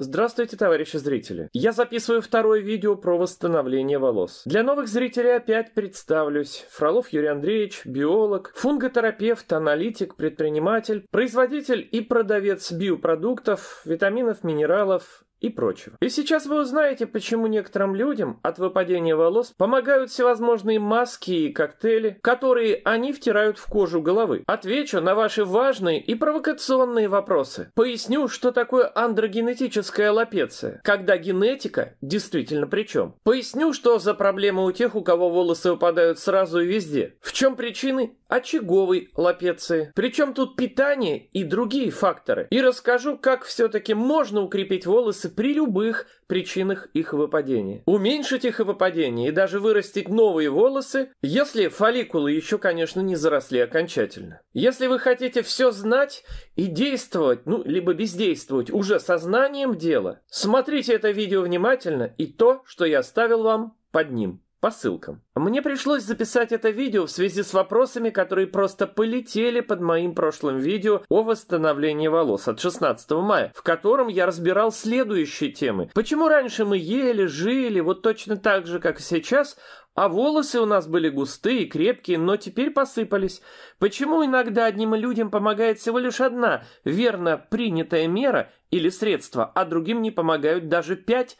Здравствуйте, товарищи зрители! Я записываю второе видео про восстановление волос. Для новых зрителей опять представлюсь. Фролов Юрий Андреевич, биолог, фунготерапевт, аналитик, предприниматель, производитель и продавец биопродуктов, витаминов, минералов и прочего. И сейчас вы узнаете, почему некоторым людям от выпадения волос помогают всевозможные маски и коктейли, которые они втирают в кожу головы. Отвечу на ваши важные и провокационные вопросы. Поясню, что такое андрогенетическая лапеция, когда генетика действительно причем. Поясню, что за проблема у тех, у кого волосы выпадают сразу и везде. В чем причины очаговой лапеции. Причем тут питание и другие факторы. И расскажу, как все-таки можно укрепить волосы появляется при любых причинах их выпадения. Уменьшить их выпадение и даже вырастить новые волосы, если фолликулы еще, конечно, не заросли окончательно. Если вы хотите все знать и действовать, ну, либо бездействовать уже сознанием дела, смотрите это видео внимательно и то, что я оставил вам под ним по ссылкам. Мне пришлось записать это видео в связи с вопросами, которые просто полетели под моим прошлым видео о восстановлении волос от 16 мая, в котором я разбирал следующие темы. Почему раньше мы ели, жили, вот точно так же, как и сейчас, а волосы у нас были густые, крепкие, но теперь посыпались. Почему иногда одним людям помогает всего лишь одна верно принятая мера или средство, а другим не помогают даже 5-6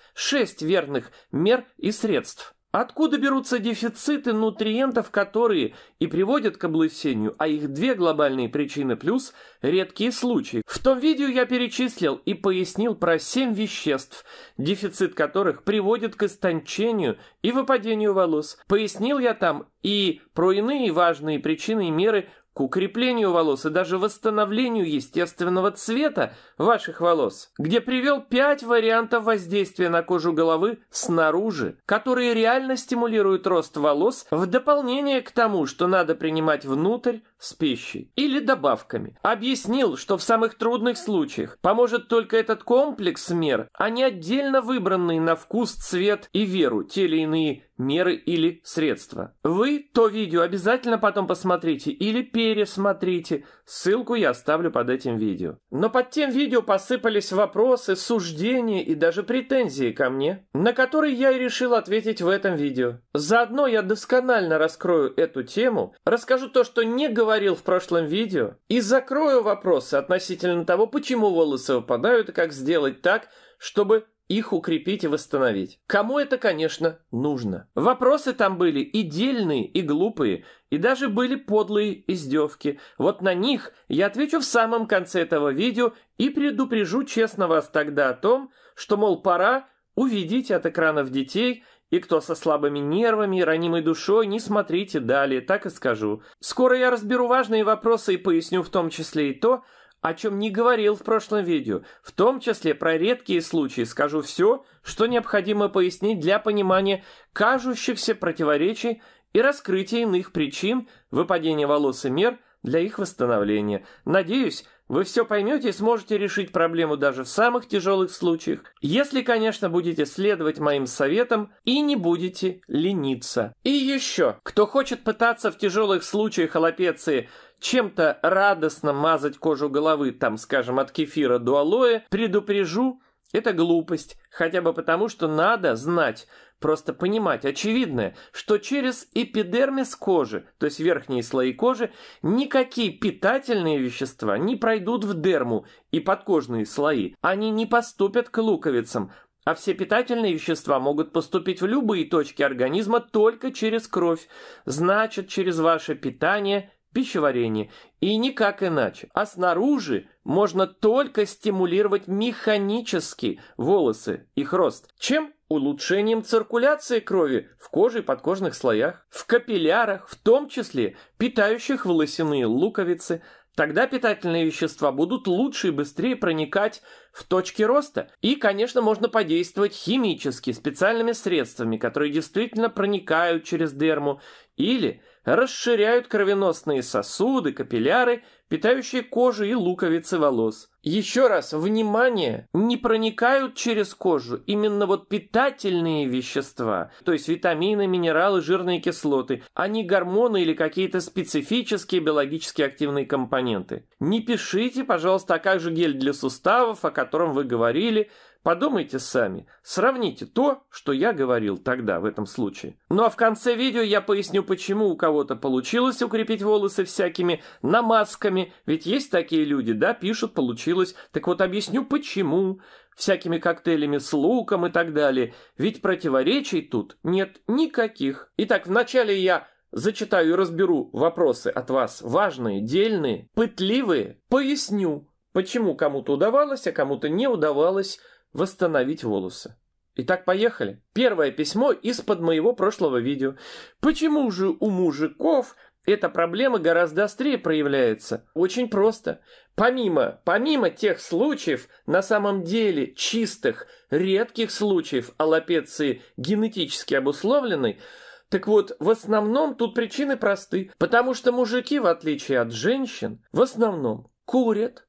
верных мер и средств? Откуда берутся дефициты нутриентов, которые и приводят к облысению, а их две глобальные причины плюс – редкие случаи. В том видео я перечислил и пояснил про семь веществ, дефицит которых приводит к истончению и выпадению волос. Пояснил я там и про иные важные причины и меры к укреплению волос и даже восстановлению естественного цвета ваших волос, где привел пять вариантов воздействия на кожу головы снаружи, которые реально стимулируют рост волос в дополнение к тому, что надо принимать внутрь с пищей или добавками. Объяснил, что в самых трудных случаях поможет только этот комплекс мер, а не отдельно выбранные на вкус, цвет и веру те или иные меры или средства. Вы то видео обязательно потом посмотрите или пересмотрите. Ссылку я оставлю под этим видео. Но под тем видео посыпались вопросы, суждения и даже претензии ко мне, на которые я и решил ответить в этом видео. Заодно я досконально раскрою эту тему, расскажу то, что не говорил в прошлом видео, и закрою вопросы относительно того, почему волосы выпадают и как сделать так, чтобы их укрепить и восстановить. Кому это, конечно, нужно. Вопросы там были и дельные, и глупые, и даже были подлые издевки. Вот на них я отвечу в самом конце этого видео и предупрежу честно вас тогда о том, что, мол, пора уведите от экранов детей и кто со слабыми нервами и ранимой душой, не смотрите далее, так и скажу. Скоро я разберу важные вопросы и поясню в том числе и то, о чем не говорил в прошлом видео, в том числе про редкие случаи скажу все, что необходимо пояснить для понимания кажущихся противоречий и раскрытия иных причин выпадения волос и мер для их восстановления. Надеюсь, вы все поймете и сможете решить проблему даже в самых тяжелых случаях, если, конечно, будете следовать моим советам и не будете лениться. И еще, кто хочет пытаться в тяжелых случаях аллопеции – чем-то радостно мазать кожу головы, там, скажем, от кефира до алоэ, предупрежу, это глупость, хотя бы потому, что надо знать, просто понимать очевидное, что через эпидермис кожи, то есть верхние слои кожи, никакие питательные вещества не пройдут в дерму и подкожные слои. Они не поступят к луковицам, а все питательные вещества могут поступить в любые точки организма только через кровь, значит, через ваше питание пищеварение и никак иначе. А снаружи можно только стимулировать механически волосы, их рост. Чем? Улучшением циркуляции крови в коже и подкожных слоях, в капиллярах, в том числе питающих волосяные луковицы, Тогда питательные вещества будут лучше и быстрее проникать в точки роста. И, конечно, можно подействовать химически, специальными средствами, которые действительно проникают через дерму, или расширяют кровеносные сосуды, капилляры, питающие кожу и луковицы волос. Еще раз, внимание, не проникают через кожу именно вот питательные вещества, то есть витамины, минералы, жирные кислоты, а не гормоны или какие-то специфические биологически активные компоненты. Не пишите, пожалуйста, а как же гель для суставов, о котором вы говорили, Подумайте сами, сравните то, что я говорил тогда в этом случае. Ну а в конце видео я поясню, почему у кого-то получилось укрепить волосы всякими намазками, ведь есть такие люди, да, пишут «получилось». Так вот объясню, почему всякими коктейлями с луком и так далее. Ведь противоречий тут нет никаких. Итак, вначале я зачитаю и разберу вопросы от вас важные, дельные, пытливые, поясню, почему кому-то удавалось, а кому-то не удавалось, восстановить волосы. Итак, поехали. Первое письмо из-под моего прошлого видео. Почему же у мужиков эта проблема гораздо острее проявляется. Очень просто. Помимо, помимо тех случаев, на самом деле чистых, редких случаев аллопеции генетически обусловленной, так вот, в основном тут причины просты, потому что мужики, в отличие от женщин, в основном курят,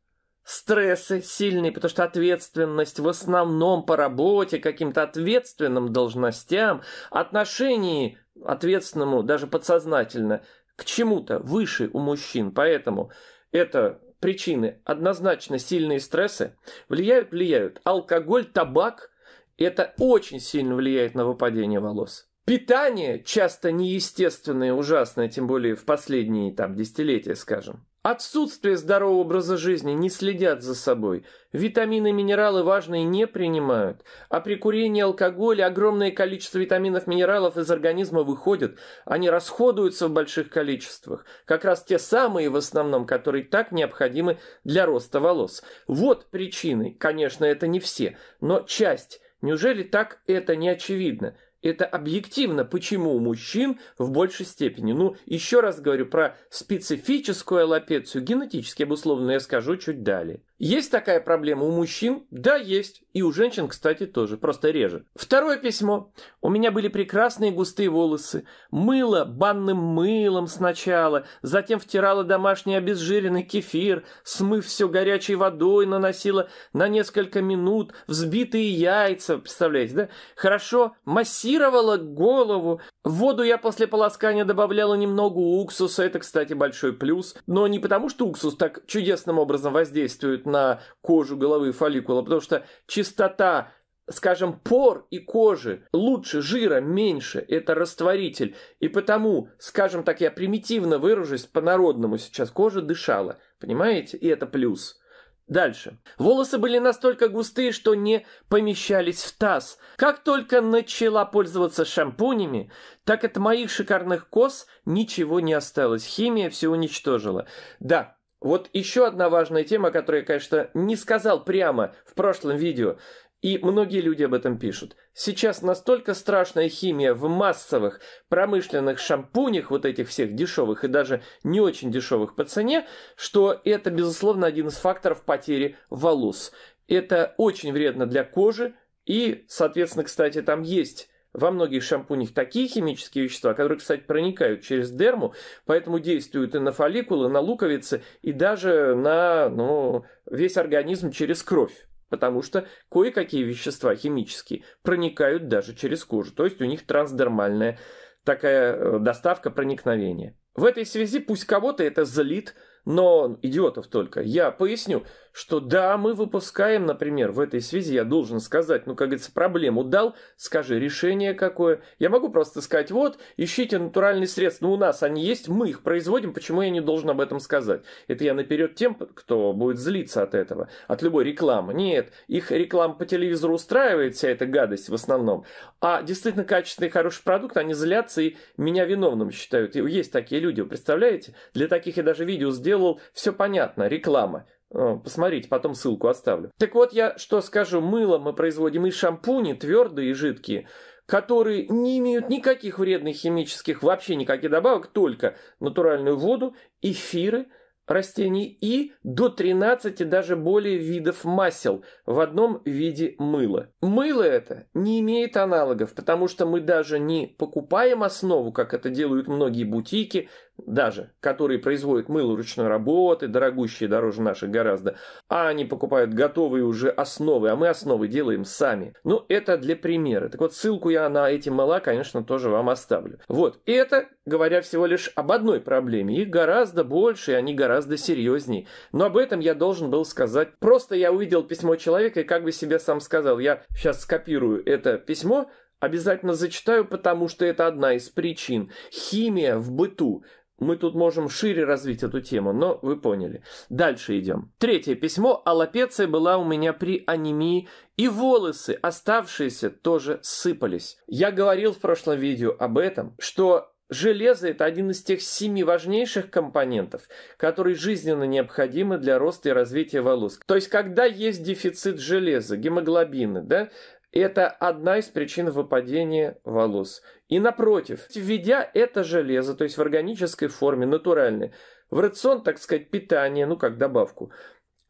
стрессы сильные, потому что ответственность в основном по работе, каким-то ответственным должностям, отношении ответственному, даже подсознательно, к чему-то выше у мужчин. Поэтому это причины однозначно сильные стрессы. Влияют, влияют. Алкоголь, табак – это очень сильно влияет на выпадение волос. Питание часто неестественное, ужасное, тем более в последние там, десятилетия, скажем. Отсутствие здорового образа жизни не следят за собой, витамины и минералы важные не принимают, а при курении алкоголя огромное количество витаминов и минералов из организма выходит, они расходуются в больших количествах, как раз те самые в основном, которые так необходимы для роста волос. Вот причины, конечно, это не все, но часть. Неужели так это не очевидно? это объективно, почему у мужчин в большей степени. Ну, еще раз говорю про специфическую аллопецию, генетически обусловленную, я скажу чуть далее. Есть такая проблема у мужчин? Да, есть. И у женщин, кстати, тоже, просто реже. Второе письмо. У меня были прекрасные густые волосы. Мыло банным мылом сначала, затем втирала домашний обезжиренный кефир, смыв все горячей водой, наносила на несколько минут взбитые яйца, представляете, да? Хорошо массировала голову. В воду я после полоскания добавляла немного уксуса, это, кстати, большой плюс. Но не потому, что уксус так чудесным образом воздействует на кожу головы фолликула, потому что чистота скажем, пор и кожи лучше жира, меньше, это растворитель. И потому, скажем так, я примитивно выражусь по-народному сейчас, кожа дышала, понимаете? И это плюс. Дальше. Волосы были настолько густые, что не помещались в таз. Как только начала пользоваться шампунями, так от моих шикарных кос ничего не осталось. Химия все уничтожила. Да, вот еще одна важная тема, которую я, конечно, не сказал прямо в прошлом видео, и многие люди об этом пишут. Сейчас настолько страшная химия в массовых промышленных шампунях, вот этих всех дешевых и даже не очень дешевых по цене, что это, безусловно, один из факторов потери волос. Это очень вредно для кожи, и, соответственно, кстати, там есть во многих шампунях такие химические вещества, которые, кстати, проникают через дерму, поэтому действуют и на фолликулы, на луковицы, и даже на ну, весь организм через кровь. Потому что кое-какие вещества химические проникают даже через кожу. То есть у них трансдермальная такая э, доставка проникновения. В этой связи пусть кого-то это злит, но идиотов только. Я поясню, что да, мы выпускаем, например, в этой связи я должен сказать, ну, как говорится, проблему дал, скажи решение какое. Я могу просто сказать, вот, ищите натуральные средства, ну, у нас они есть, мы их производим, почему я не должен об этом сказать? Это я наперед тем, кто будет злиться от этого, от любой рекламы. Нет, их реклама по телевизору устраивает, вся эта гадость в основном, а действительно качественный хороший продукт, они злятся и меня виновным считают. И есть такие люди, вы представляете? Для таких я даже видео сделал, делал, все понятно, реклама. Э, посмотрите, потом ссылку оставлю. Так вот, я что скажу, мыло мы производим и шампуни, твердые и жидкие, которые не имеют никаких вредных химических, вообще никаких добавок, только натуральную воду, эфиры, растений и до 13 даже более видов масел в одном виде мыла. Мыло это не имеет аналогов, потому что мы даже не покупаем основу, как это делают многие бутики, даже, которые производят мыло ручной работы, дорогущие дороже наших гораздо, а они покупают готовые уже основы, а мы основы делаем сами. Ну, это для примера. Так вот, ссылку я на эти мыла, конечно, тоже вам оставлю. Вот, И это, говоря всего лишь об одной проблеме, их гораздо больше, и они гораздо серьезнее. Но об этом я должен был сказать. Просто я увидел письмо человека и как бы себе сам сказал, я сейчас скопирую это письмо, Обязательно зачитаю, потому что это одна из причин. Химия в быту мы тут можем шире развить эту тему, но вы поняли. Дальше идем. Третье письмо. Аллопеция была у меня при анемии, и волосы, оставшиеся, тоже сыпались. Я говорил в прошлом видео об этом, что Железо – это один из тех семи важнейших компонентов, которые жизненно необходимы для роста и развития волос. То есть, когда есть дефицит железа, гемоглобины, да, это одна из причин выпадения волос. И напротив, введя это железо, то есть в органической форме, натуральной в рацион, так сказать, питания, ну как добавку,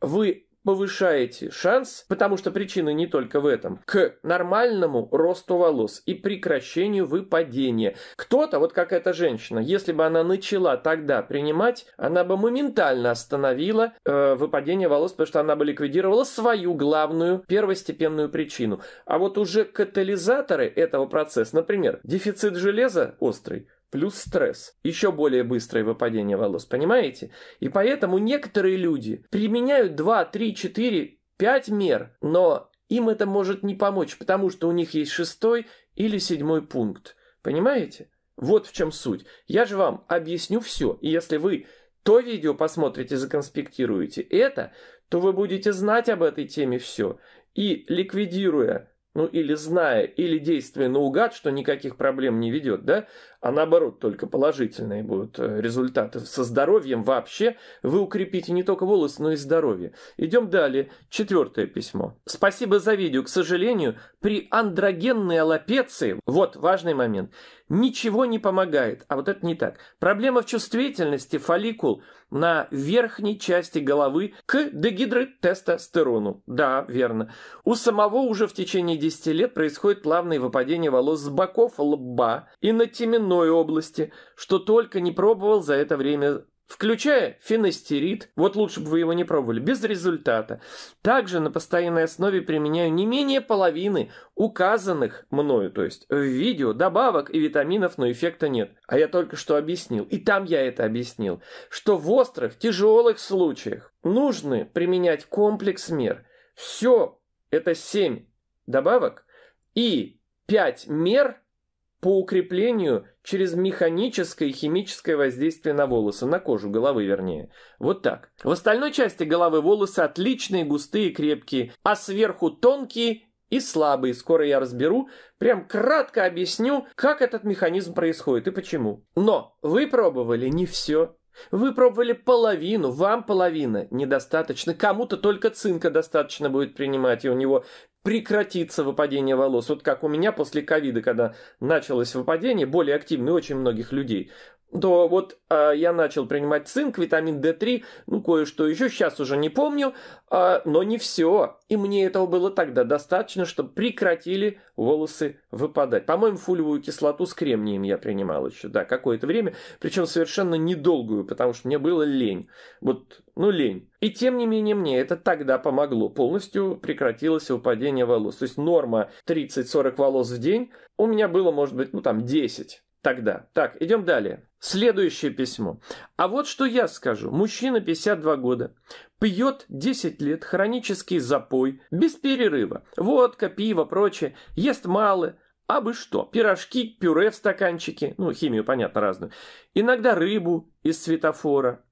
вы повышаете шанс, потому что причина не только в этом, к нормальному росту волос и прекращению выпадения. Кто-то, вот как эта женщина, если бы она начала тогда принимать, она бы моментально остановила э, выпадение волос, потому что она бы ликвидировала свою главную первостепенную причину. А вот уже катализаторы этого процесса, например, дефицит железа острый, плюс стресс, еще более быстрое выпадение волос, понимаете? И поэтому некоторые люди применяют 2, 3, 4, 5 мер, но им это может не помочь, потому что у них есть шестой или седьмой пункт. Понимаете? Вот в чем суть. Я же вам объясню все, и если вы то видео посмотрите, законспектируете это, то вы будете знать об этой теме все. И ликвидируя ну или зная, или действуя наугад, что никаких проблем не ведет, да, а наоборот только положительные будут э, результаты. Со здоровьем вообще вы укрепите не только волосы, но и здоровье. Идем далее. Четвертое письмо. Спасибо за видео. К сожалению, при андрогенной аллопеции, вот важный момент, ничего не помогает. А вот это не так. Проблема в чувствительности фолликул на верхней части головы к дегидротестостерону. Да, верно. У самого уже в течение 10 лет происходит плавное выпадение волос с боков лба и на темену иной области, что только не пробовал за это время включая фенастерид, вот лучше бы вы его не пробовали, без результата. Также на постоянной основе применяю не менее половины указанных мною, то есть в видео, добавок и витаминов, но эффекта нет. А я только что объяснил, и там я это объяснил, что в острых, тяжелых случаях нужно применять комплекс мер. Все это 7 добавок и 5 мер по укреплению через механическое и химическое воздействие на волосы, на кожу головы вернее. Вот так. В остальной части головы волосы отличные, густые, крепкие, а сверху тонкие и слабые. Скоро я разберу, прям кратко объясню, как этот механизм происходит и почему. Но вы пробовали не все. Вы пробовали половину, вам половина недостаточно, кому-то только цинка достаточно будет принимать, и у него прекратится выпадение волос. Вот как у меня после ковида, когда началось выпадение, более активное очень многих людей, то вот э, я начал принимать цинк, витамин D3, ну кое-что еще, сейчас уже не помню, э, но не все. И мне этого было тогда достаточно, чтобы прекратили волосы выпадать. По-моему, фулевую кислоту с кремнием я принимал еще, да, какое-то время, причем совершенно недолгую, потому что мне было лень. Вот, ну лень. И тем не менее мне это тогда помогло, полностью прекратилось выпадение волос. То есть норма 30-40 волос в день, у меня было, может быть, ну там 10 тогда. Так, идем далее. Следующее письмо. А вот что я скажу. Мужчина 52 года. Пьет 10 лет хронический запой, без перерыва. Водка, пиво, прочее. Ест мало, а бы что, пирожки, пюре в стаканчике, ну, химию, понятно, разную. Иногда рыбу из светофора.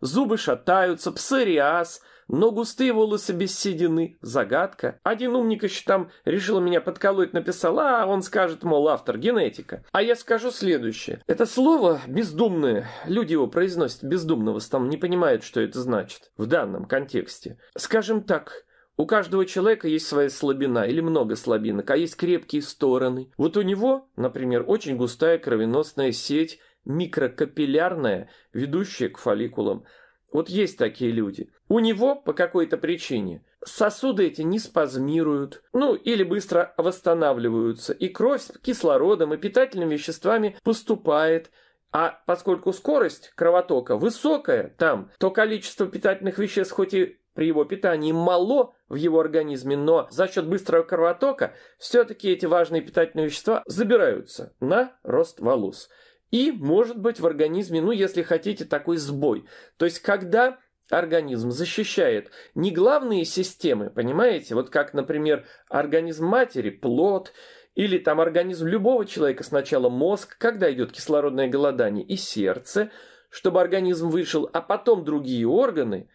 Зубы шатаются, псориаз – но густые волосы бесседены, загадка. Один умник еще там решил меня подколоть, написал, а он скажет, мол, автор, генетика. А я скажу следующее. Это слово бездумное, люди его произносят бездумно, в основном не понимают, что это значит в данном контексте. Скажем так, у каждого человека есть своя слабина или много слабинок, а есть крепкие стороны. Вот у него, например, очень густая кровеносная сеть, микрокапиллярная, ведущая к фолликулам. Вот есть такие люди. У него по какой-то причине сосуды эти не спазмируют, ну или быстро восстанавливаются, и кровь с кислородом и питательными веществами поступает, а поскольку скорость кровотока высокая там, то количество питательных веществ хоть и при его питании мало в его организме, но за счет быстрого кровотока все-таки эти важные питательные вещества забираются на рост волос и может быть в организме, ну если хотите, такой сбой. То есть когда организм защищает не главные системы, понимаете, вот как, например, организм матери, плод, или там организм любого человека, сначала мозг, когда идет кислородное голодание, и сердце, чтобы организм вышел, а потом другие органы.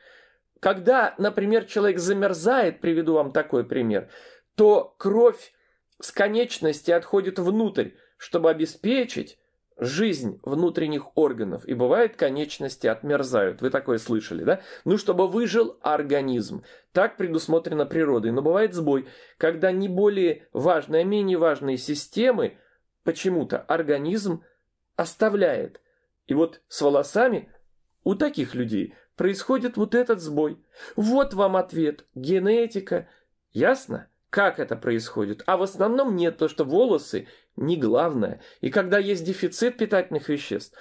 Когда, например, человек замерзает, приведу вам такой пример, то кровь с конечности отходит внутрь, чтобы обеспечить жизнь внутренних органов. И бывает, конечности отмерзают. Вы такое слышали, да? Ну, чтобы выжил организм. Так предусмотрено природой. Но бывает сбой, когда не более важные, а менее важные системы почему-то организм оставляет. И вот с волосами у таких людей происходит вот этот сбой. Вот вам ответ. Генетика. Ясно? Как это происходит? А в основном нет, то что волосы не главное. И когда есть дефицит питательных веществ,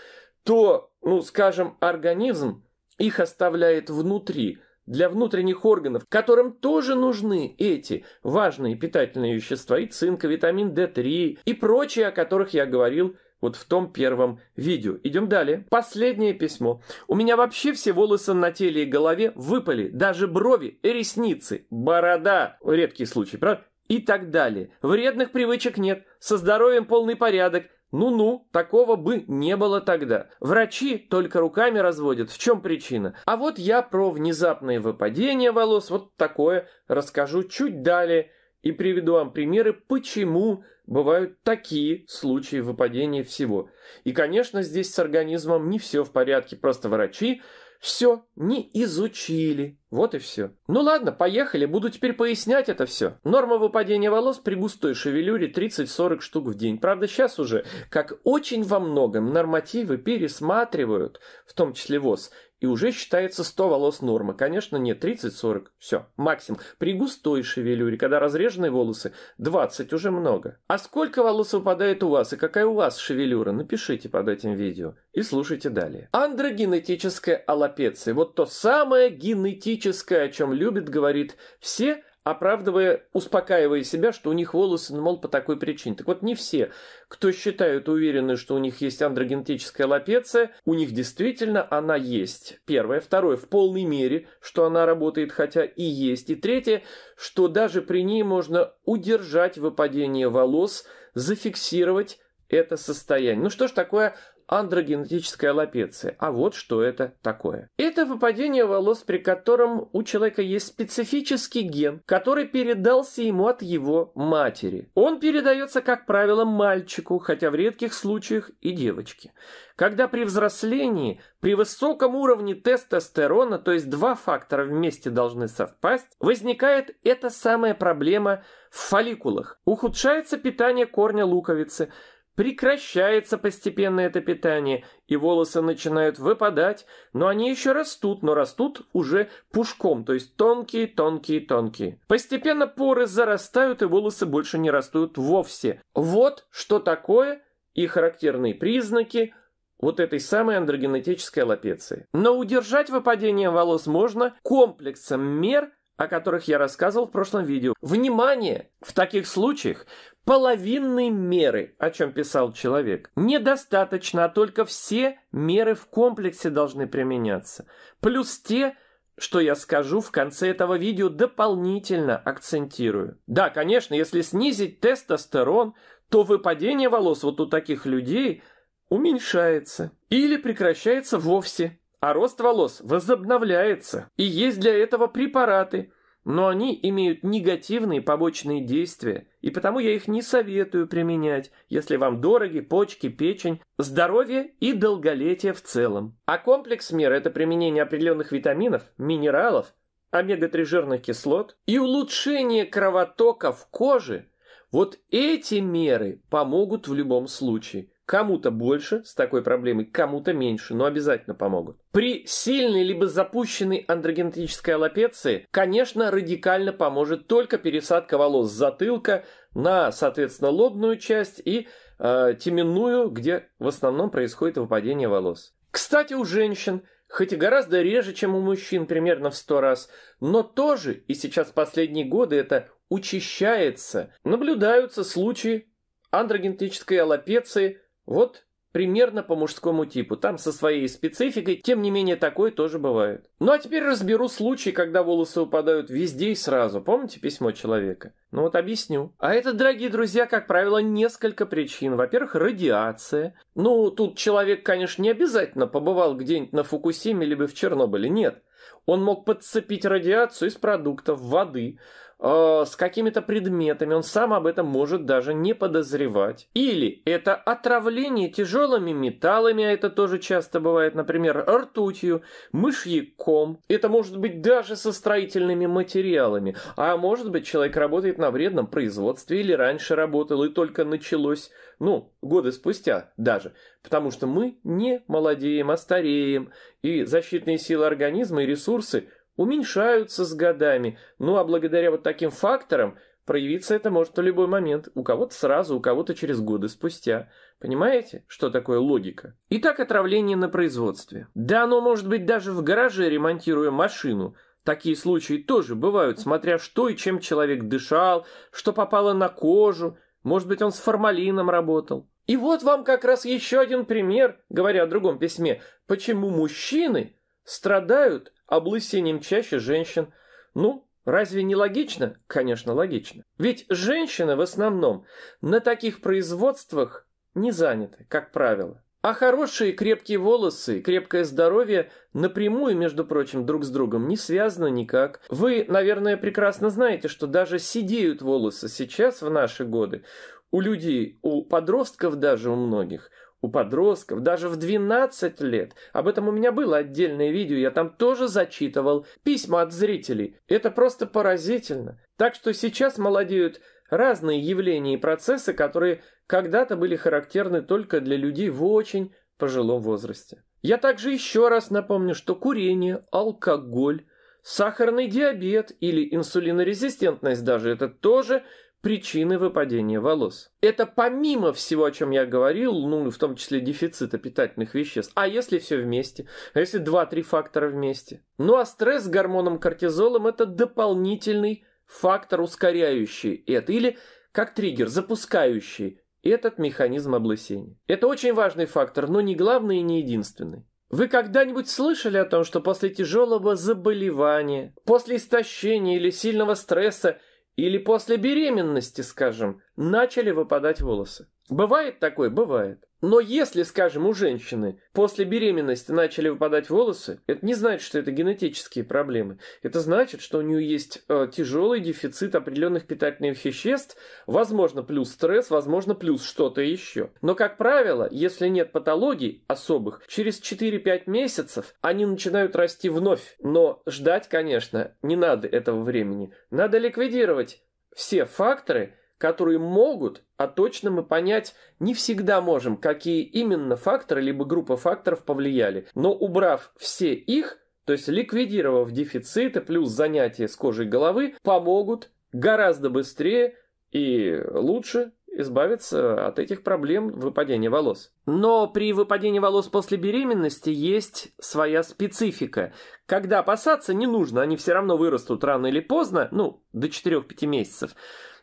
то, ну, скажем, организм их оставляет внутри, для внутренних органов, которым тоже нужны эти важные питательные вещества, и цинка витамин D3, и прочие, о которых я говорил вот в том первом видео. Идем далее. Последнее письмо. У меня вообще все волосы на теле и голове выпали, даже брови ресницы, борода. Редкий случай, правда? и так далее. Вредных привычек нет, со здоровьем полный порядок. Ну-ну, такого бы не было тогда. Врачи только руками разводят. В чем причина? А вот я про внезапные выпадения волос, вот такое, расскажу чуть далее и приведу вам примеры, почему бывают такие случаи выпадения всего. И, конечно, здесь с организмом не все в порядке, просто врачи все, не изучили. Вот и все. Ну ладно, поехали, буду теперь пояснять это все. Норма выпадения волос при густой шевелюре 30-40 штук в день. Правда, сейчас уже, как очень во многом, нормативы пересматривают, в том числе ВОЗ, и уже считается 100 волос норма. Конечно, нет, 30-40, все, максимум. При густой шевелюре, когда разреженные волосы, 20 уже много. А сколько волос выпадает у вас и какая у вас шевелюра, напишите под этим видео и слушайте далее. Андрогенетическая аллопеция, вот то самое генетическое, о чем любит говорит все оправдывая, успокаивая себя, что у них волосы, ну, мол, по такой причине. Так вот, не все, кто считают, уверены, что у них есть андрогенетическая лапеция, у них действительно она есть. Первое. Второе, в полной мере, что она работает, хотя и есть. И третье, что даже при ней можно удержать выпадение волос, зафиксировать это состояние. Ну что ж такое андрогенетической аллопеции. А вот что это такое. Это выпадение волос, при котором у человека есть специфический ген, который передался ему от его матери. Он передается, как правило, мальчику, хотя в редких случаях и девочке. Когда при взрослении, при высоком уровне тестостерона, то есть два фактора вместе должны совпасть, возникает эта самая проблема в фолликулах. Ухудшается питание корня луковицы – Прекращается постепенно это питание, и волосы начинают выпадать, но они еще растут, но растут уже пушком, то есть тонкие-тонкие-тонкие. Постепенно поры зарастают, и волосы больше не растут вовсе. Вот что такое и характерные признаки вот этой самой андрогенетической аллопеции. Но удержать выпадение волос можно комплексом мер – о которых я рассказывал в прошлом видео. Внимание! В таких случаях половинной меры, о чем писал человек. Недостаточно, а только все меры в комплексе должны применяться. Плюс те, что я скажу в конце этого видео, дополнительно акцентирую. Да, конечно, если снизить тестостерон, то выпадение волос вот у таких людей уменьшается или прекращается вовсе, а рост волос возобновляется. И есть для этого препараты – но они имеют негативные побочные действия, и потому я их не советую применять, если вам дороги почки, печень, здоровье и долголетие в целом. А комплекс мер – это применение определенных витаминов, минералов, омега-3 жирных кислот и улучшение кровотока в коже – вот эти меры помогут в любом случае. Кому-то больше с такой проблемой, кому-то меньше, но обязательно помогут. При сильной либо запущенной андрогенетической аллопеции, конечно, радикально поможет только пересадка волос с затылка на, соответственно, лобную часть и э, теменную, где в основном происходит выпадение волос. Кстати, у женщин, хоть и гораздо реже, чем у мужчин, примерно в 100 раз, но тоже, и сейчас последние годы это учащается, наблюдаются случаи андрогенетической аллопеции вот примерно по мужскому типу, там со своей спецификой, тем не менее такое тоже бывает. Ну а теперь разберу случай, когда волосы упадают везде и сразу. Помните письмо человека? Ну вот объясню. А это, дорогие друзья, как правило, несколько причин. Во-первых, радиация. Ну, тут человек, конечно, не обязательно побывал где-нибудь на Фукусиме либо в Чернобыле. Нет. Он мог подцепить радиацию из продуктов, воды, Э, с какими-то предметами, он сам об этом может даже не подозревать. Или это отравление тяжелыми металлами, а это тоже часто бывает, например, ртутью, мышьяком. Это может быть даже со строительными материалами. А может быть человек работает на вредном производстве или раньше работал и только началось, ну, годы спустя даже. Потому что мы не молодеем, а стареем. И защитные силы организма и ресурсы – уменьшаются с годами. Ну а благодаря вот таким факторам проявиться это может в любой момент. У кого-то сразу, у кого-то через годы спустя. Понимаете, что такое логика? Итак, отравление на производстве. Да оно может быть даже в гараже, ремонтируя машину. Такие случаи тоже бывают, смотря что и чем человек дышал, что попало на кожу. Может быть, он с формалином работал. И вот вам как раз еще один пример, говоря о другом письме, почему мужчины Страдают облысением чаще женщин. Ну, разве не логично? Конечно, логично. Ведь женщины в основном на таких производствах не заняты, как правило. А хорошие крепкие волосы и крепкое здоровье напрямую, между прочим, друг с другом не связаны никак. Вы, наверное, прекрасно знаете, что даже сидеют волосы сейчас в наши годы. У людей, у подростков даже у многих – у подростков, даже в 12 лет. Об этом у меня было отдельное видео, я там тоже зачитывал письма от зрителей. Это просто поразительно. Так что сейчас молодеют разные явления и процессы, которые когда-то были характерны только для людей в очень пожилом возрасте. Я также еще раз напомню, что курение, алкоголь, сахарный диабет или инсулинорезистентность даже это тоже причины выпадения волос. Это помимо всего, о чем я говорил, ну, в том числе дефицита питательных веществ. А если все вместе? А если два-три фактора вместе? Ну, а стресс с гормоном кортизолом – это дополнительный фактор, ускоряющий это. Или как триггер, запускающий этот механизм облысения. Это очень важный фактор, но не главный и не единственный. Вы когда-нибудь слышали о том, что после тяжелого заболевания, после истощения или сильного стресса – или после беременности, скажем, начали выпадать волосы. Бывает такое? Бывает. Но если, скажем, у женщины после беременности начали выпадать волосы, это не значит, что это генетические проблемы. Это значит, что у нее есть э, тяжелый дефицит определенных питательных веществ, возможно, плюс стресс, возможно, плюс что-то еще. Но, как правило, если нет патологий особых, через 4-5 месяцев они начинают расти вновь. Но ждать, конечно, не надо этого времени. Надо ликвидировать все факторы, которые могут, а точно мы понять не всегда можем, какие именно факторы либо группа факторов повлияли. Но убрав все их, то есть ликвидировав дефициты плюс занятия с кожей головы, помогут гораздо быстрее и лучше избавиться от этих проблем выпадения волос. Но при выпадении волос после беременности есть своя специфика. Когда опасаться не нужно, они все равно вырастут рано или поздно, ну, до 4-5 месяцев.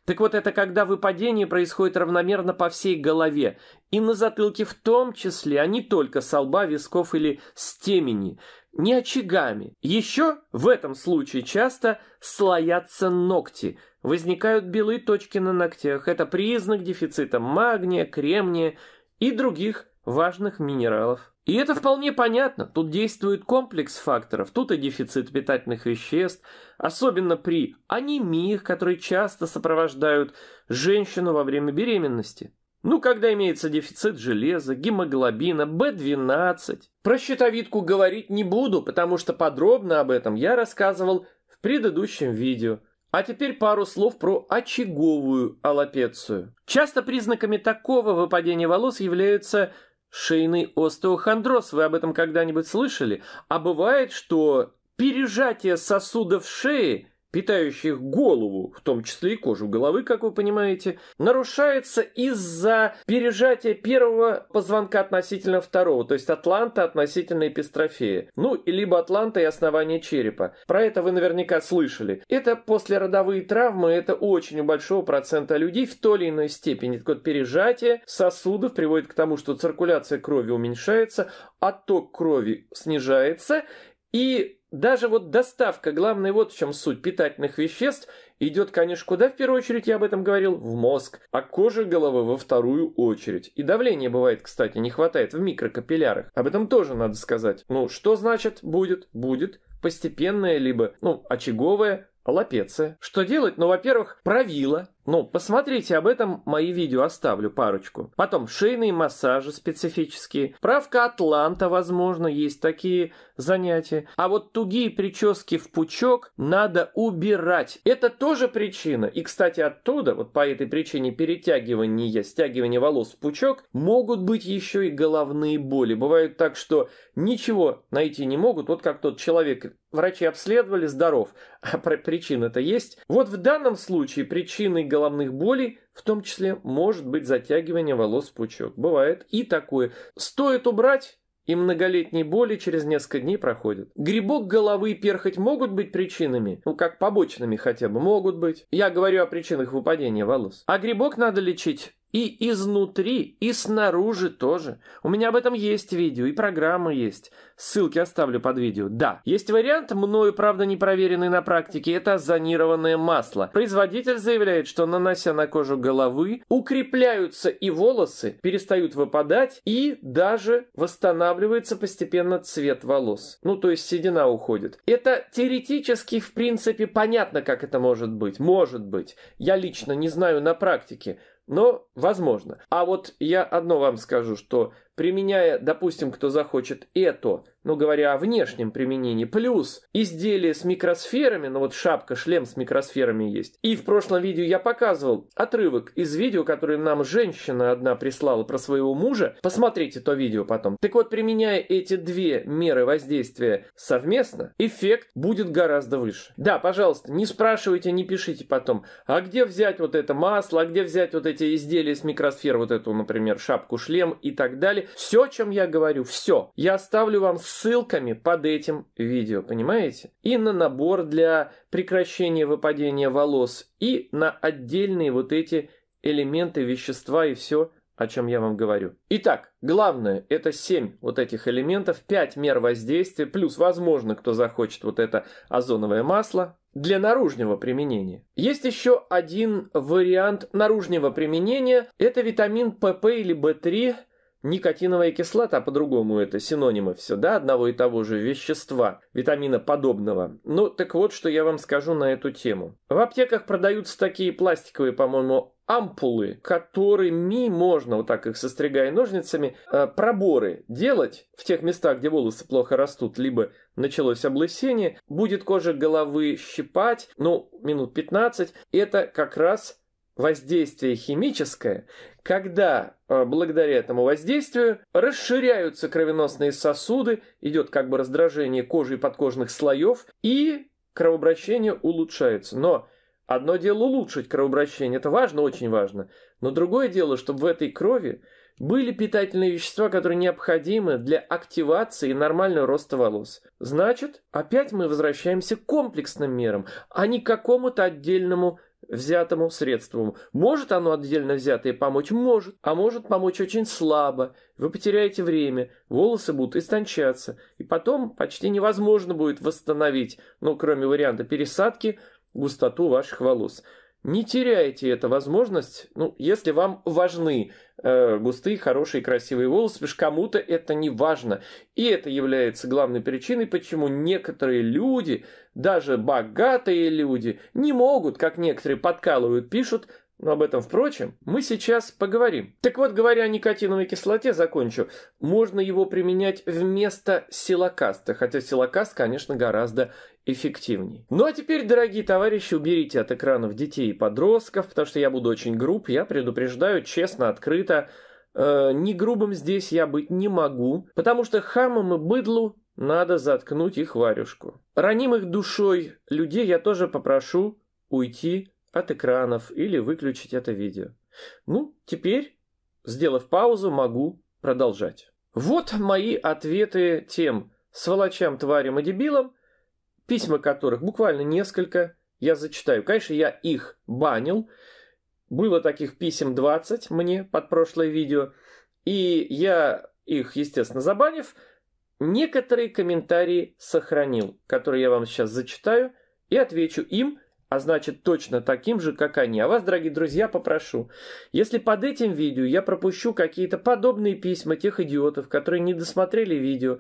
Так вот, это когда выпадение происходит равномерно по всей голове, и на затылке в том числе, а не только со лба, висков или стемени, не очагами. Еще в этом случае часто слоятся ногти, возникают белые точки на ногтях. Это признак дефицита магния, кремния и других важных минералов. И это вполне понятно, тут действует комплекс факторов, тут и дефицит питательных веществ, особенно при анемиях, которые часто сопровождают женщину во время беременности. Ну, когда имеется дефицит железа, гемоглобина, B12. Про щитовидку говорить не буду, потому что подробно об этом я рассказывал в предыдущем видео. А теперь пару слов про очаговую аллопецию. Часто признаками такого выпадения волос являются Шейный остеохондроз, вы об этом когда-нибудь слышали? А бывает, что пережатие сосудов шеи питающих голову, в том числе и кожу головы, как вы понимаете, нарушается из-за пережатия первого позвонка относительно второго, то есть атланта относительно эпистрофеи, ну, и либо атланта и основания черепа. Про это вы наверняка слышали. Это послеродовые травмы, это очень у большого процента людей в той или иной степени. Так вот, пережатие сосудов приводит к тому, что циркуляция крови уменьшается, отток крови снижается, и даже вот доставка, главное вот в чем суть питательных веществ, идет, конечно, куда в первую очередь, я об этом говорил, в мозг, а кожа головы во вторую очередь. И давление бывает, кстати, не хватает в микрокапиллярах. Об этом тоже надо сказать. Ну, что значит будет? Будет постепенная либо, ну, очаговая лапеция. Что делать? Ну, во-первых, правило, ну, посмотрите об этом мои видео, оставлю парочку. Потом шейные массажи специфические. Правка Атланта, возможно, есть такие занятия. А вот тугие прически в пучок надо убирать. Это тоже причина. И, кстати, оттуда, вот по этой причине перетягивания, стягивания волос в пучок, могут быть еще и головные боли. Бывает так, что ничего найти не могут. Вот как тот человек врачи обследовали, здоров. А причина-то есть. Вот в данном случае причиной головы головных болей, в том числе может быть затягивание волос в пучок. Бывает и такое. Стоит убрать, и многолетние боли через несколько дней проходят. Грибок головы и перхоть могут быть причинами, ну как побочными хотя бы, могут быть. Я говорю о причинах выпадения волос. А грибок надо лечить и изнутри, и снаружи тоже. У меня об этом есть видео, и программа есть. Ссылки оставлю под видео. Да, есть вариант, мною, правда, не проверенный на практике, это озонированное масло. Производитель заявляет, что нанося на кожу головы, укрепляются и волосы, перестают выпадать, и даже восстанавливается постепенно цвет волос. Ну, то есть седина уходит. Это теоретически, в принципе, понятно, как это может быть. Может быть. Я лично не знаю на практике но возможно. А вот я одно вам скажу, что применяя, допустим, кто захочет это ну, говоря о внешнем применении, плюс изделие с микросферами, ну вот шапка, шлем с микросферами есть. И в прошлом видео я показывал отрывок из видео, которое нам женщина одна прислала про своего мужа. Посмотрите то видео потом. Так вот, применяя эти две меры воздействия совместно, эффект будет гораздо выше. Да, пожалуйста, не спрашивайте, не пишите потом, а где взять вот это масло, а где взять вот эти изделия с микросфер, вот эту, например, шапку, шлем и так далее. Все, о чем я говорю, все. Я оставлю вам ссылками под этим видео, понимаете? И на набор для прекращения выпадения волос, и на отдельные вот эти элементы вещества и все, о чем я вам говорю. Итак, главное это 7 вот этих элементов, 5 мер воздействия, плюс, возможно, кто захочет вот это озоновое масло, для наружного применения. Есть еще один вариант наружного применения. Это витамин ПП или В3 Никотиновая кислота, по-другому это синонимы все, да, одного и того же вещества, витамина подобного. Ну, так вот, что я вам скажу на эту тему. В аптеках продаются такие пластиковые, по-моему, ампулы, которыми можно, вот так их состригая ножницами, э, проборы делать в тех местах, где волосы плохо растут, либо началось облысение, будет кожа головы щипать, ну, минут 15, это как раз воздействие химическое, когда э, благодаря этому воздействию расширяются кровеносные сосуды, идет как бы раздражение кожи и подкожных слоев, и кровообращение улучшается. Но одно дело улучшить кровообращение, это важно, очень важно, но другое дело, чтобы в этой крови были питательные вещества, которые необходимы для активации и нормального роста волос. Значит, опять мы возвращаемся к комплексным мерам, а не к какому-то отдельному взятому средству Может оно отдельно взятое помочь? Может. А может помочь очень слабо. Вы потеряете время, волосы будут истончаться. И потом почти невозможно будет восстановить, ну, кроме варианта пересадки, густоту ваших волос. Не теряйте эту возможность, ну, если вам важны э, густые, хорошие, красивые волосы, потому кому-то это не важно. И это является главной причиной, почему некоторые люди, даже богатые люди, не могут, как некоторые подкалывают, пишут, но об этом, впрочем, мы сейчас поговорим. Так вот, говоря о никотиновой кислоте, закончу. Можно его применять вместо силокаста, хотя силокаст, конечно, гораздо эффективней. Ну а теперь, дорогие товарищи, уберите от экранов детей и подростков, потому что я буду очень груб, я предупреждаю честно, открыто, э, не грубым здесь я быть не могу, потому что хамам и быдлу надо заткнуть их варюшку. Ранимых душой людей я тоже попрошу уйти от экранов или выключить это видео. Ну, теперь, сделав паузу, могу продолжать. Вот мои ответы тем сволочам, тварям и дебилам, письма которых буквально несколько, я зачитаю. Конечно, я их банил. Было таких писем 20 мне под прошлое видео. И я их, естественно, забанив, некоторые комментарии сохранил, которые я вам сейчас зачитаю и отвечу им, а значит точно таким же, как они. А вас, дорогие друзья, попрошу, если под этим видео я пропущу какие-то подобные письма тех идиотов, которые не досмотрели видео,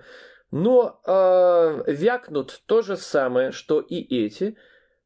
но э, вякнут то же самое, что и эти.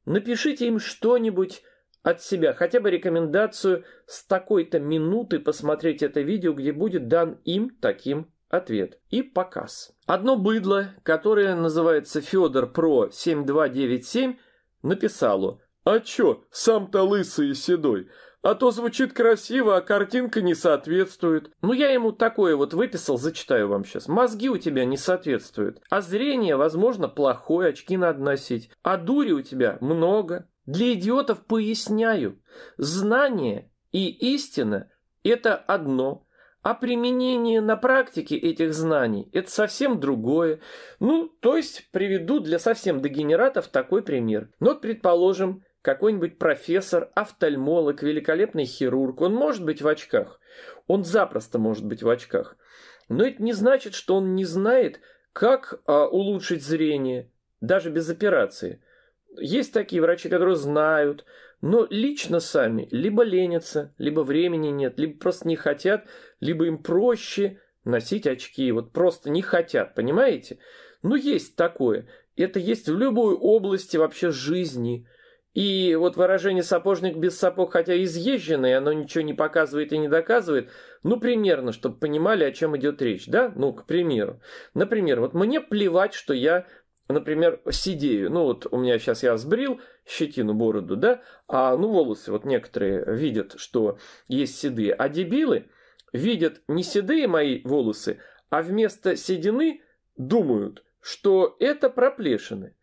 Напишите им что-нибудь от себя, хотя бы рекомендацию с такой-то минуты посмотреть это видео, где будет дан им таким ответ и показ. Одно быдло, которое называется Федор Про 7297, написало «А чё, сам-то лысый и седой, а то звучит красиво, а картинка не соответствует. Ну, я ему такое вот выписал, зачитаю вам сейчас. Мозги у тебя не соответствуют. А зрение, возможно, плохое, очки надо носить. А дури у тебя много. Для идиотов поясняю. Знание и истина – это одно. А применение на практике этих знаний – это совсем другое. Ну, то есть, приведу для совсем дегенератов такой пример. Но, ну, предположим, какой-нибудь профессор, офтальмолог, великолепный хирург. Он может быть в очках. Он запросто может быть в очках. Но это не значит, что он не знает, как а, улучшить зрение, даже без операции. Есть такие врачи, которые знают, но лично сами либо ленятся, либо времени нет, либо просто не хотят, либо им проще носить очки, вот просто не хотят, понимаете? Ну, есть такое. Это есть в любой области вообще жизни – и вот выражение «сапожник без сапог», хотя изъезженное, оно ничего не показывает и не доказывает, ну, примерно, чтобы понимали, о чем идет речь, да? Ну, к примеру. Например, вот мне плевать, что я например, сидею. Ну вот у меня сейчас я сбрил щетину, бороду, да, а ну волосы вот некоторые видят, что есть седые. А дебилы видят не седые мои волосы, а вместо седины думают, что это проплешины.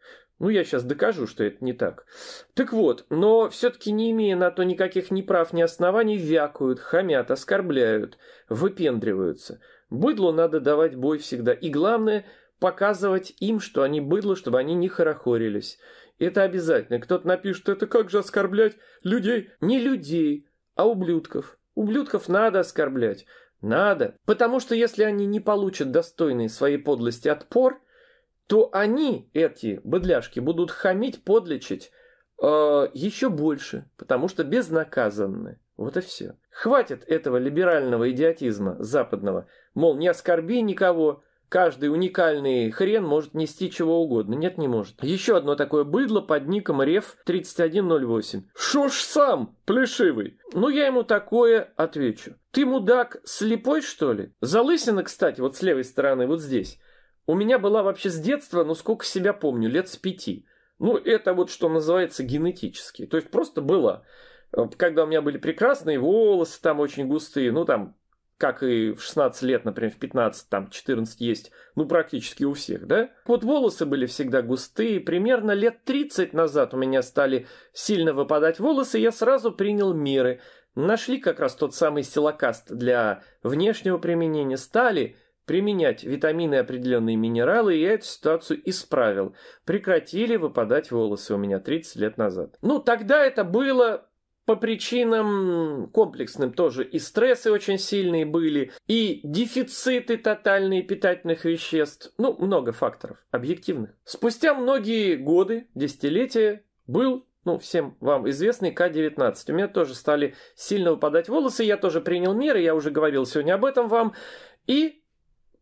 Ну, я сейчас докажу, что это не так. Так вот, но все-таки не имея на то никаких ни прав, ни оснований, вякают, хамят, оскорбляют, выпендриваются. Быдлу надо давать бой всегда. И главное, показывать им, что они быдло, чтобы они не хорохорились. Это обязательно. Кто-то напишет, это как же оскорблять людей? Не людей, а ублюдков. Ублюдков надо оскорблять. Надо. Потому что если они не получат достойный своей подлости отпор – то они, эти быдляшки, будут хамить, подлечить э, еще больше, потому что безнаказанны. Вот и все. Хватит этого либерального идиотизма западного. Мол, не оскорби никого, каждый уникальный хрен может нести чего угодно. Нет, не может. Еще одно такое быдло под ником Рев 3108. Шо ж сам, плешивый? Ну, я ему такое отвечу. Ты, мудак, слепой, что ли? Залысина, кстати, вот с левой стороны, вот здесь у меня была вообще с детства, ну сколько себя помню, лет с пяти. Ну, это вот что называется генетически. То есть просто было, э, Когда у меня были прекрасные волосы, там очень густые, ну там, как и в 16 лет, например, в 15, там 14 есть, ну практически у всех, да? Вот волосы были всегда густые. Примерно лет 30 назад у меня стали сильно выпадать волосы, и я сразу принял меры. Нашли как раз тот самый стилокаст для внешнего применения, стали применять витамины и определенные минералы, и я эту ситуацию исправил. Прекратили выпадать волосы у меня 30 лет назад. Ну, тогда это было по причинам комплексным тоже и стрессы очень сильные были, и дефициты тотальные питательных веществ, ну, много факторов объективных. Спустя многие годы, десятилетия, был ну, всем вам известный К-19. У меня тоже стали сильно выпадать волосы, я тоже принял меры, я уже говорил сегодня об этом вам. И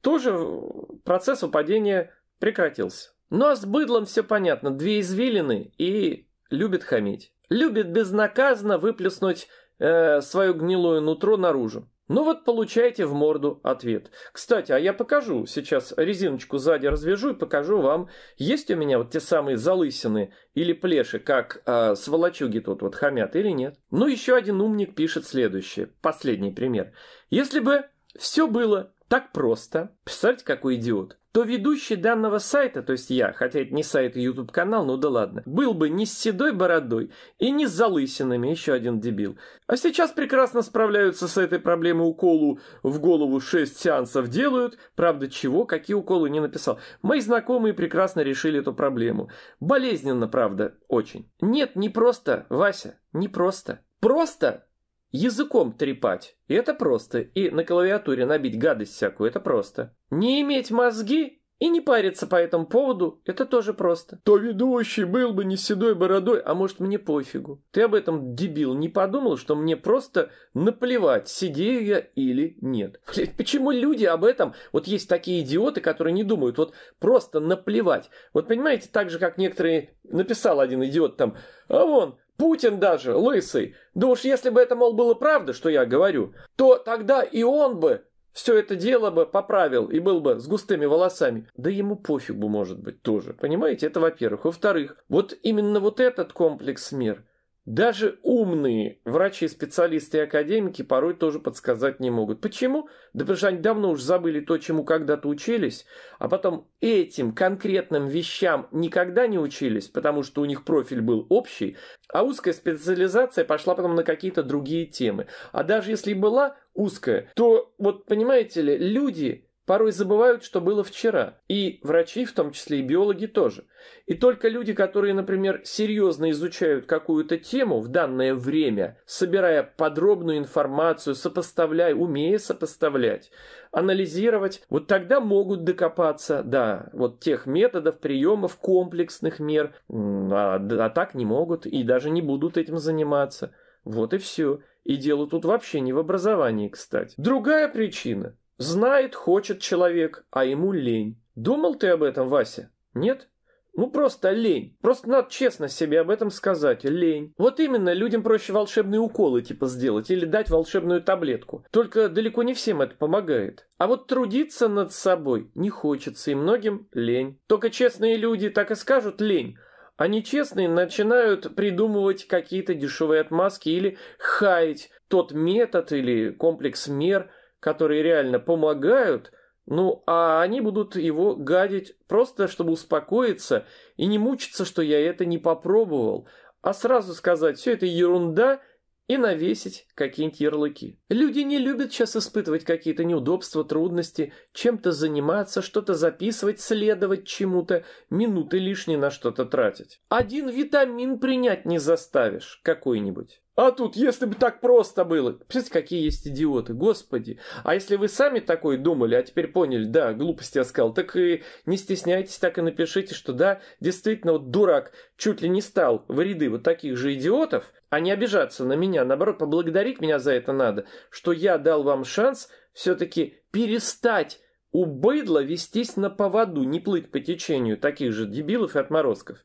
тоже э, процесс выпадения прекратился. Ну а с быдлом все понятно, две извилины и любит хамить. Любит безнаказанно выплеснуть э, свое гнилое нутро наружу. Ну вот получаете в морду ответ. Кстати, а я покажу, сейчас резиночку сзади развяжу и покажу вам, есть у меня вот те самые залысины или плеши, как э, сволочуги тут вот хамят или нет. Ну еще один умник пишет следующее, последний пример. Если бы все было так просто. Представляете, какой идиот то ведущий данного сайта, то есть я, хотя это не сайт и а YouTube канал, ну да ладно, был бы не с седой бородой и не с залысинами, еще один дебил. А сейчас прекрасно справляются с этой проблемой уколу в голову 6 сеансов делают, правда чего, какие уколы не написал. Мои знакомые прекрасно решили эту проблему. Болезненно, правда, очень. Нет, не просто, Вася, не просто. Просто Языком трепать – это просто, и на клавиатуре набить гадость всякую – это просто. Не иметь мозги и не париться по этому поводу – это тоже просто. То ведущий был бы не седой бородой, а может мне пофигу. Ты об этом, дебил, не подумал, что мне просто наплевать, сидею я или нет. Блять, почему люди об этом, вот есть такие идиоты, которые не думают, вот просто наплевать. Вот понимаете, так же, как некоторые, написал один идиот там, а вон, Путин даже, лысый. Да уж если бы это, мол, было правда, что я говорю, то тогда и он бы все это дело бы поправил и был бы с густыми волосами. Да ему пофигу, может быть, тоже. Понимаете, это во-первых. Во-вторых, вот именно вот этот комплекс мер даже умные врачи, специалисты и академики порой тоже подсказать не могут. Почему? Да потому что они давно уже забыли то, чему когда-то учились, а потом этим конкретным вещам никогда не учились, потому что у них профиль был общий, а узкая специализация пошла потом на какие-то другие темы. А даже если была узкая, то вот понимаете ли, люди порой забывают, что было вчера. И врачи, в том числе и биологи тоже. И только люди, которые, например, серьезно изучают какую-то тему в данное время, собирая подробную информацию, сопоставляя, умея сопоставлять, анализировать, вот тогда могут докопаться до да, вот тех методов, приемов, комплексных мер, а, а так не могут и даже не будут этим заниматься. Вот и все. И дело тут вообще не в образовании, кстати. Другая причина Знает, хочет человек, а ему лень. Думал ты об этом, Вася? Нет? Ну просто лень. Просто надо честно себе об этом сказать. Лень. Вот именно людям проще волшебные уколы типа сделать или дать волшебную таблетку. Только далеко не всем это помогает. А вот трудиться над собой не хочется и многим лень. Только честные люди так и скажут лень. А нечестные начинают придумывать какие-то дешевые отмазки или хаять тот метод или комплекс мер, которые реально помогают, ну, а они будут его гадить просто, чтобы успокоиться и не мучиться, что я это не попробовал, а сразу сказать, все это ерунда, и навесить какие-нибудь ярлыки. Люди не любят сейчас испытывать какие-то неудобства, трудности, чем-то заниматься, что-то записывать, следовать чему-то, минуты лишние на что-то тратить. Один витамин принять не заставишь какой-нибудь. А тут, если бы так просто было. Представляете, какие есть идиоты, господи. А если вы сами такой думали, а теперь поняли, да, глупости я сказал, так и не стесняйтесь, так и напишите, что да, действительно, вот дурак чуть ли не стал в ряды вот таких же идиотов, а не обижаться на меня, наоборот, поблагодарить меня за это надо, что я дал вам шанс все-таки перестать у быдла вестись на поводу, не плыть по течению таких же дебилов и отморозков.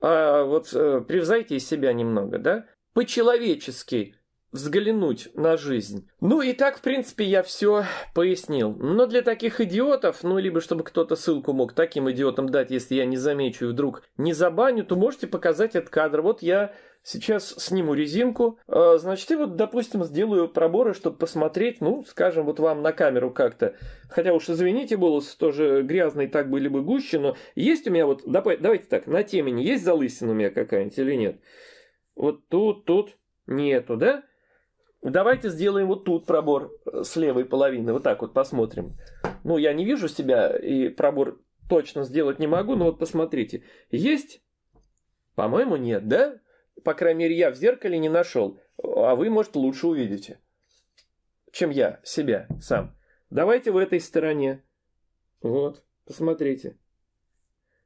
А вот э, из себя немного, да? по-человечески взглянуть на жизнь. Ну и так, в принципе, я все пояснил. Но для таких идиотов, ну либо чтобы кто-то ссылку мог таким идиотам дать, если я не замечу и вдруг не забаню, то можете показать этот кадр. Вот я сейчас сниму резинку, а, значит, и вот, допустим, сделаю проборы, чтобы посмотреть, ну, скажем, вот вам на камеру как-то. Хотя уж извините, волосы тоже грязные, так были бы гуще, но есть у меня вот, давайте так, на темени есть залысина у меня какая-нибудь или нет? Вот тут, тут нету, да? Давайте сделаем вот тут пробор с левой половины. Вот так вот посмотрим. Ну, я не вижу себя и пробор точно сделать не могу, но вот посмотрите. Есть? По-моему, нет, да? По крайней мере, я в зеркале не нашел. А вы, может, лучше увидите, чем я себя сам. Давайте в этой стороне. Вот, посмотрите.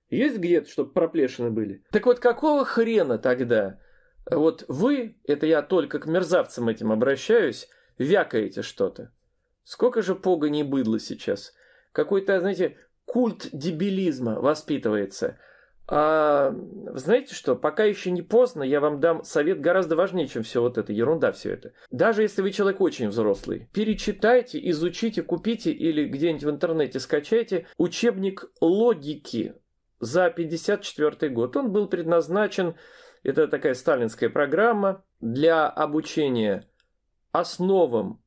Есть где-то, чтобы проплешины были? Так вот какого хрена тогда? Вот вы, это я только к мерзавцам этим обращаюсь, вякаете что-то. Сколько же погони и быдла сейчас. Какой-то, знаете, культ дебилизма воспитывается. А знаете что, пока еще не поздно, я вам дам совет гораздо важнее, чем все вот это, ерунда все это. Даже если вы человек очень взрослый, перечитайте, изучите, купите или где-нибудь в интернете скачайте учебник логики за 54 год. Он был предназначен это такая сталинская программа для обучения основам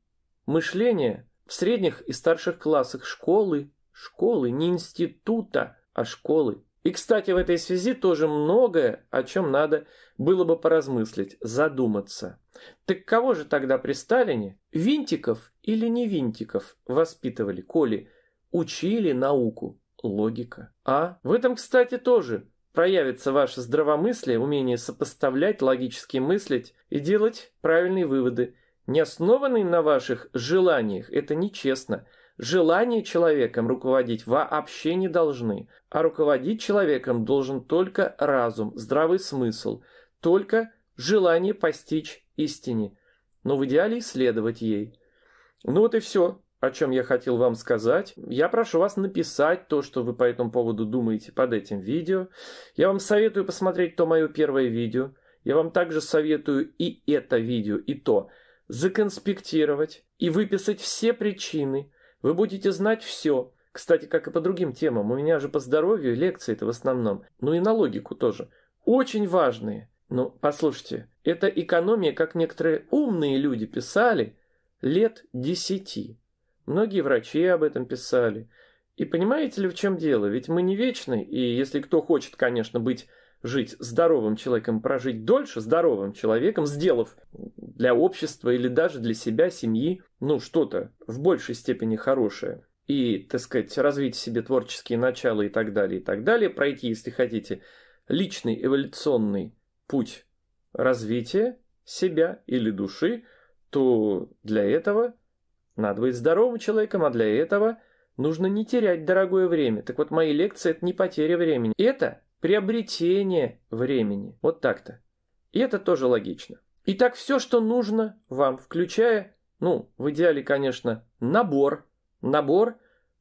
мышления в средних и старших классах школы, школы, не института, а школы. И, кстати, в этой связи тоже многое, о чем надо было бы поразмыслить, задуматься. Так кого же тогда при Сталине, винтиков или не винтиков, воспитывали, коли учили науку? Логика. А в этом, кстати, тоже проявится ваше здравомыслие, умение сопоставлять, логически мыслить и делать правильные выводы, не основанные на ваших желаниях. Это нечестно. Желания человеком руководить вообще не должны, а руководить человеком должен только разум, здравый смысл, только желание постичь истине, но в идеале исследовать ей. Ну вот и все о чем я хотел вам сказать. Я прошу вас написать то, что вы по этому поводу думаете под этим видео. Я вам советую посмотреть то мое первое видео. Я вам также советую и это видео, и то. Законспектировать и выписать все причины. Вы будете знать все. Кстати, как и по другим темам. У меня же по здоровью лекции это в основном. Ну и на логику тоже. Очень важные. Ну, послушайте, это экономия, как некоторые умные люди писали, лет десяти. Многие врачи об этом писали. И понимаете ли, в чем дело? Ведь мы не вечны, и если кто хочет, конечно, быть жить здоровым человеком, прожить дольше здоровым человеком, сделав для общества или даже для себя, семьи, ну, что-то в большей степени хорошее. И, так сказать, развить в себе творческие начала и так далее, и так далее. Пройти, если хотите, личный эволюционный путь развития себя или души, то для этого – надо быть здоровым человеком, а для этого нужно не терять дорогое время. Так вот, мои лекции – это не потеря времени. Это приобретение времени. Вот так-то. И это тоже логично. Итак, все, что нужно вам, включая, ну, в идеале, конечно, набор. Набор,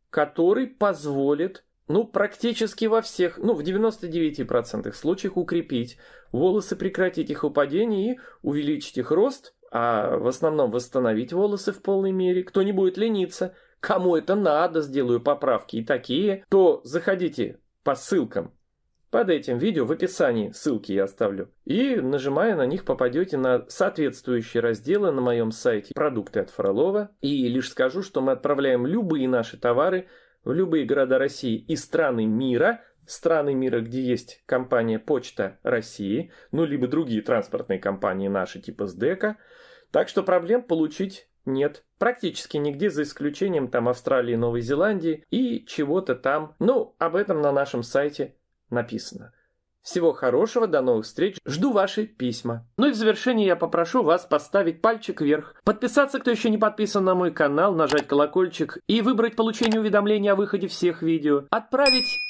который позволит, ну, практически во всех, ну, в 99% случаях укрепить волосы, прекратить их упадение и увеличить их рост – а в основном восстановить волосы в полной мере. Кто не будет лениться, кому это надо, сделаю поправки и такие, то заходите по ссылкам. Под этим видео в описании ссылки я оставлю. И нажимая на них попадете на соответствующие разделы на моем сайте «Продукты от Фролова». И лишь скажу, что мы отправляем любые наши товары в любые города России и страны мира страны мира, где есть компания Почта России, ну, либо другие транспортные компании наши, типа СДЭКа. Так что проблем получить нет. Практически нигде, за исключением там Австралии, Новой Зеландии и чего-то там. Ну, об этом на нашем сайте написано. Всего хорошего, до новых встреч, жду ваши письма. Ну и в завершение я попрошу вас поставить пальчик вверх, подписаться, кто еще не подписан на мой канал, нажать колокольчик и выбрать получение уведомления о выходе всех видео, отправить